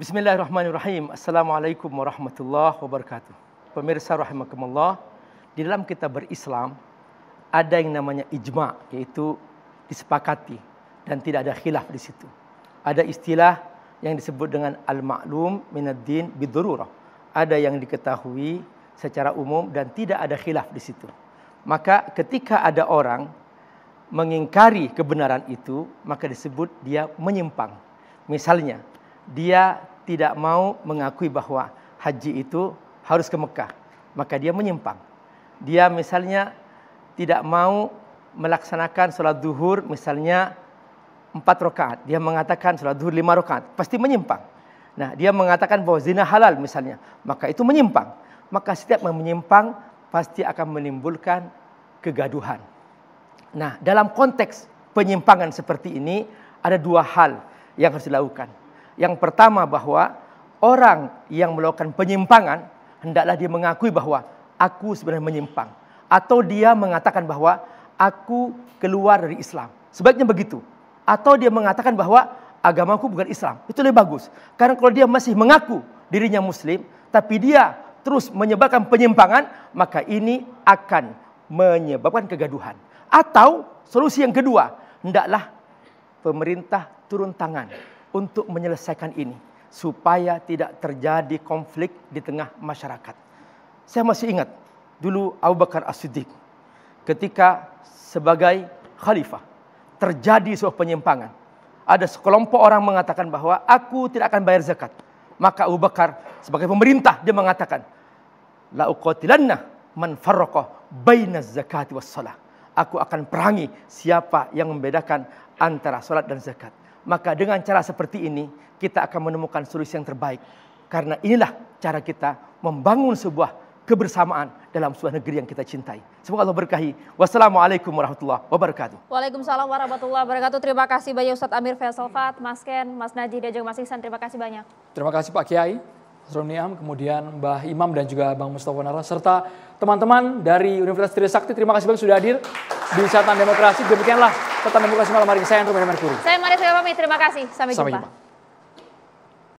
Bismillahirrahmanirrahim. Assalamualaikum warahmatullahi wabarakatuh. Pemirsa rahimakumullah, di dalam kita berislam ada yang namanya ijma, yaitu disepakati dan tidak ada khilaf di situ. Ada istilah yang disebut dengan al-ma'lum minaddin bidururah. Ada yang diketahui secara umum dan tidak ada khilaf di situ. Maka ketika ada orang mengingkari kebenaran itu, maka disebut dia menyimpang. Misalnya, dia tidak mau mengakui bahwa haji itu harus ke Mekah. Maka dia menyimpang. Dia misalnya tidak mau melaksanakan sholat duhur misalnya empat rakaat. Dia mengatakan sholat duhur lima rakaat. Pasti menyimpang. Nah dia mengatakan bahwa zina halal misalnya. Maka itu menyimpang. Maka setiap yang menyimpang pasti akan menimbulkan kegaduhan. Nah dalam konteks penyimpangan seperti ini ada dua hal yang harus dilakukan. Yang pertama bahwa orang yang melakukan penyimpangan hendaklah dia mengakui bahwa aku sebenarnya menyimpang atau dia mengatakan bahwa aku keluar dari Islam. Sebaiknya begitu. Atau dia mengatakan bahwa agamaku bukan Islam. Itu lebih bagus. Karena kalau dia masih mengaku dirinya muslim tapi dia terus menyebabkan penyimpangan, maka ini akan menyebabkan kegaduhan. Atau solusi yang kedua, hendaklah pemerintah turun tangan untuk menyelesaikan ini supaya tidak terjadi konflik di tengah masyarakat. Saya masih ingat dulu Abu Bakar As-Siddiq ketika sebagai khalifah terjadi sebuah penyimpangan. Ada sekelompok orang mengatakan bahwa aku tidak akan bayar zakat. Maka Abu Bakar sebagai pemerintah dia mengatakan, la uqatilanna man farraqa bainaz zakati was salah. Aku akan perangi siapa yang membedakan antara salat dan zakat. Maka dengan cara seperti ini kita akan menemukan solusi yang terbaik. Karena inilah cara kita membangun sebuah kebersamaan dalam sebuah negeri yang kita cintai. Semoga Allah berkahi. Wassalamualaikum warahmatullahi wabarakatuh. Waalaikumsalam warahmatullahi wabarakatuh. Terima kasih banyak Ustadz Amir Faisal Fat, Mas Ken, Mas Najih, dan juga Mas Iksan. Terima kasih banyak. Terima kasih Pak Kiai. Niam, kemudian Mbah Imam dan juga Bang Mustafa Nara, serta teman-teman dari Universitas Trisakti. Terima kasih banyak sudah hadir di Satan Demokrasi. Demikianlah Tetap membuka malam hari ini. Saya Andrew Mercury. Saya Maria Saya Terima kasih. Sampai, Sampai jumpa. jumpa.